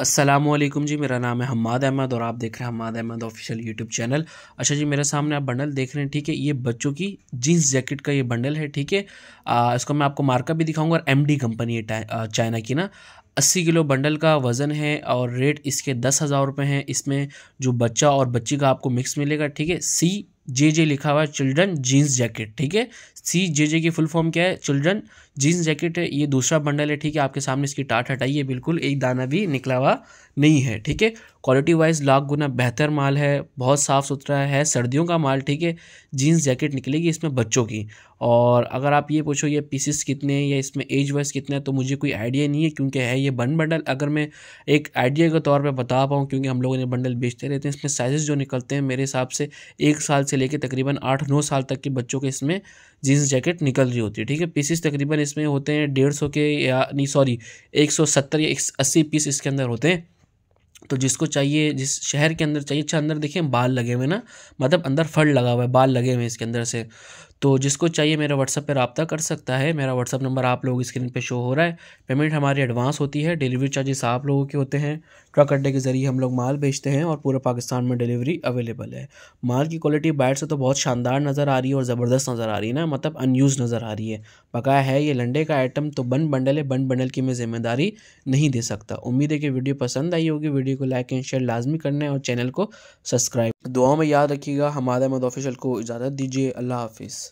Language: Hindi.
असलम जी मेरा नाम है हमाद अहमद और आप देख रहे हैं Hamad Ahmed official YouTube channel अच्छा जी मेरे सामने आप बंडल देख रहे हैं ठीक है ये बच्चों की जीन्स जैकेट का ये बंडल है ठीक है इसको मैं आपको मार्कअप भी दिखाऊंगा और एमडी कंपनी है चाइना की ना अस्सी किलो बंडल का वज़न है और रेट इसके दस हज़ार रुपये हैं इसमें जो बच्चा और बच्ची का आपको मिक्स मिलेगा ठीक है सी जे जे लिखा हुआ है चिल्ड्रन जीन्स जैकेट ठीक है सी जे जे की फुल फॉर्म क्या है चिल्ड्रन जीन्स जैकेट है ये दूसरा बंडल है ठीक है आपके सामने इसकी टाट हटाइए बिल्कुल एक दाना भी निकला हुआ नहीं है ठीक है क्वालिटी वाइज लाख गुना बेहतर माल है बहुत साफ़ सुथरा है सर्दियों का माल ठीक है जीन्स जैकेट निकलेगी इसमें बच्चों की और अगर आप ये पूछो ये पीसेस कितने हैं या इसमें एज वाइज कितना है तो मुझे कोई आइडिया नहीं है क्योंकि है ये बन बंडल अगर मैं एक आइडिया के तौर पे बता पाऊँ क्योंकि हम लोग इन्हें बंडल बेचते रहते हैं इसमें साइज़ जो निकलते हैं मेरे हिसाब से एक साल से लेकर तकरीबन आठ नौ साल तक के बच्चों के इसमें जीन्स जैकेट निकल रही होती है ठीक है पीसेस तकरीबन इसमें होते हैं डेढ़ सौ के या नहीं सॉरी एक सौ सत्तर या एक अस्सी पीस इसके अंदर होते हैं तो जिसको चाहिए जिस शहर के अंदर चाहिए अच्छा अंदर देखें बाल लगे हुए ना मतलब अंदर फल लगा हुआ है बाल लगे हुए हैं इसके अंदर से तो जिसको चाहिए मेरा व्हाट्सअप पर रबता कर सकता है मेरा व्हाट्सअप नंबर आप लोग स्क्रीन पर शो हो रहा है पेमेंट हमारी एडवांस होती है डिलीवरी चार्जेस आप लोगों के होते हैं ट्रक अड्डे के ज़रिए हम लोग माल बेचते हैं और पूरे पाकिस्तान में डिलीवरी अवेलेबल है माल की क्वालिटी बाइट से तो बहुत शानदार नज़र आ रही है और ज़बरदस्त नज़र आ रही है ना मतलब अनयूज़ नज़र आ रही है बकाया है ये लंडे का आइटम तो बन बंडल है बन बंडल की मैं जिम्मेदारी नहीं दे सकता उम्मीद है कि वीडियो पसंद आई होगी वीडियो को लाइक एंड शेयर लाजमी करना है और चैनल को सब्सक्राइब दुआओं में याद रखिएगा हमारा मद ऑफिशियल को इजाज़त दीजिए अल्लाह हाफिज़